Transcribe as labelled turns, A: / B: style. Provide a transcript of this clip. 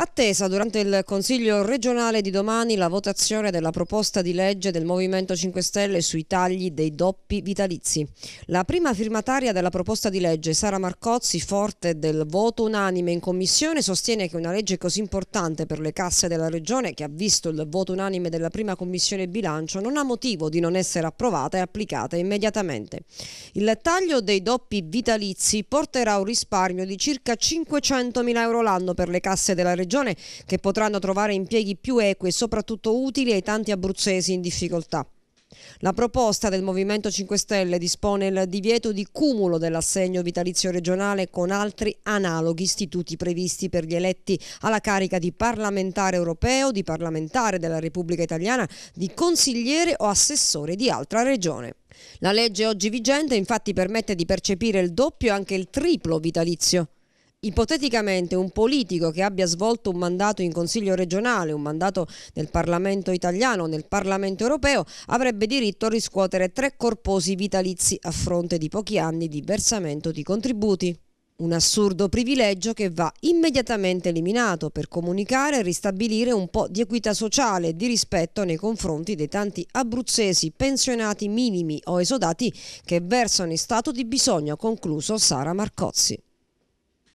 A: Attesa durante il Consiglio regionale di domani la votazione della proposta di legge del Movimento 5 Stelle sui tagli dei doppi vitalizi. La prima firmataria della proposta di legge, Sara Marcozzi, forte del voto unanime in commissione, sostiene che una legge così importante per le casse della regione, che ha visto il voto unanime della prima commissione bilancio, non ha motivo di non essere approvata e applicata immediatamente. Il taglio dei doppi vitalizi porterà un risparmio di circa 500 mila euro l'anno per le casse della regione regione che potranno trovare impieghi più equi e soprattutto utili ai tanti abruzzesi in difficoltà. La proposta del Movimento 5 Stelle dispone il divieto di cumulo dell'assegno vitalizio regionale con altri analoghi istituti previsti per gli eletti alla carica di parlamentare europeo, di parlamentare della Repubblica Italiana, di consigliere o assessore di altra regione. La legge oggi vigente infatti permette di percepire il doppio e anche il triplo vitalizio. Ipoteticamente un politico che abbia svolto un mandato in Consiglio regionale, un mandato nel Parlamento italiano, nel Parlamento europeo, avrebbe diritto a riscuotere tre corposi vitalizi a fronte di pochi anni di versamento di contributi. Un assurdo privilegio che va immediatamente eliminato per comunicare e ristabilire un po' di equità sociale e di rispetto nei confronti dei tanti abruzzesi pensionati minimi o esodati che versano in stato di bisogno, concluso Sara Marcozzi.